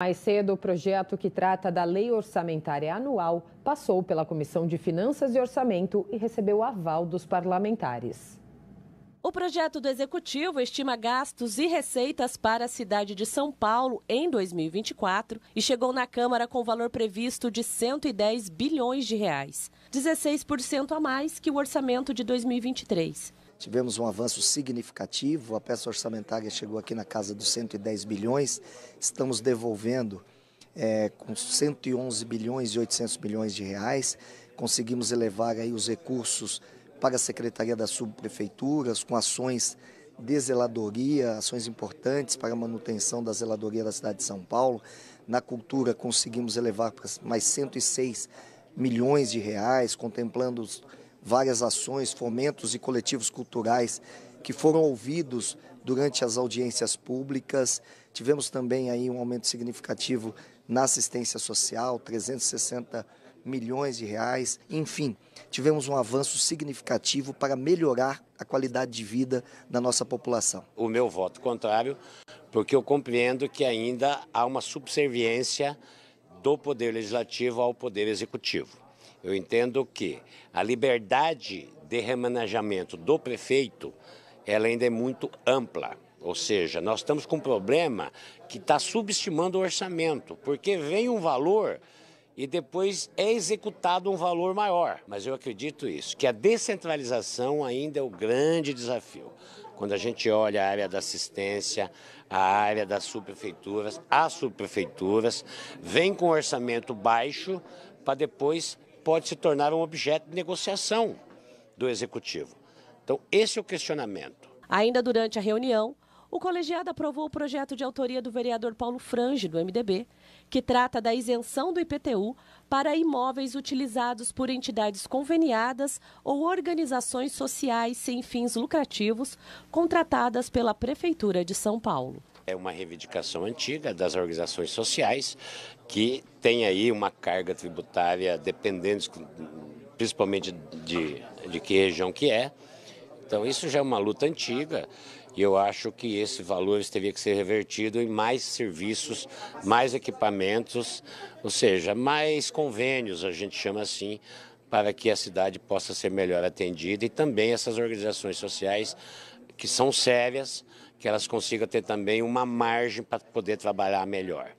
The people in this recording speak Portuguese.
Mais cedo, o projeto que trata da Lei Orçamentária Anual passou pela Comissão de Finanças e Orçamento e recebeu aval dos parlamentares. O projeto do Executivo estima gastos e receitas para a cidade de São Paulo em 2024 e chegou na Câmara com valor previsto de 110 bilhões de reais, 16% a mais que o orçamento de 2023. Tivemos um avanço significativo, a peça orçamentária chegou aqui na casa dos 110 bilhões, estamos devolvendo é, com 111 bilhões e 800 milhões de reais, conseguimos elevar aí os recursos para a Secretaria das Subprefeituras com ações de zeladoria, ações importantes para a manutenção da zeladoria da cidade de São Paulo. Na cultura conseguimos elevar para mais 106 milhões de reais, contemplando os várias ações, fomentos e coletivos culturais que foram ouvidos durante as audiências públicas. Tivemos também aí um aumento significativo na assistência social, 360 milhões de reais. Enfim, tivemos um avanço significativo para melhorar a qualidade de vida da nossa população. O meu voto contrário, porque eu compreendo que ainda há uma subserviência do poder legislativo ao poder executivo. Eu entendo que a liberdade de remanejamento do prefeito ela ainda é muito ampla. Ou seja, nós estamos com um problema que está subestimando o orçamento, porque vem um valor e depois é executado um valor maior. Mas eu acredito isso, que a descentralização ainda é o grande desafio. Quando a gente olha a área da assistência, a área das subprefeituras, as subprefeituras vêm com orçamento baixo para depois pode se tornar um objeto de negociação do executivo. Então, esse é o questionamento. Ainda durante a reunião, o colegiado aprovou o projeto de autoria do vereador Paulo Frange, do MDB, que trata da isenção do IPTU para imóveis utilizados por entidades conveniadas ou organizações sociais sem fins lucrativos contratadas pela Prefeitura de São Paulo é uma reivindicação antiga das organizações sociais, que tem aí uma carga tributária dependente principalmente de, de que região que é. Então isso já é uma luta antiga e eu acho que esse valor teria que ser revertido em mais serviços, mais equipamentos, ou seja, mais convênios, a gente chama assim, para que a cidade possa ser melhor atendida e também essas organizações sociais que são sérias que elas consigam ter também uma margem para poder trabalhar melhor.